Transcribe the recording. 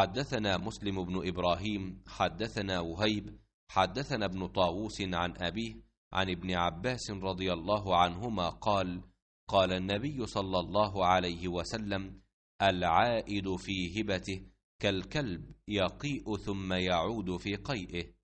حدثنا مسلم بن إبراهيم حدثنا وهيب حدثنا ابن طاووس عن أبيه عن ابن عباس رضي الله عنهما قال قال النبي صلى الله عليه وسلم العائد في هبته كالكلب يقيء ثم يعود في قيئه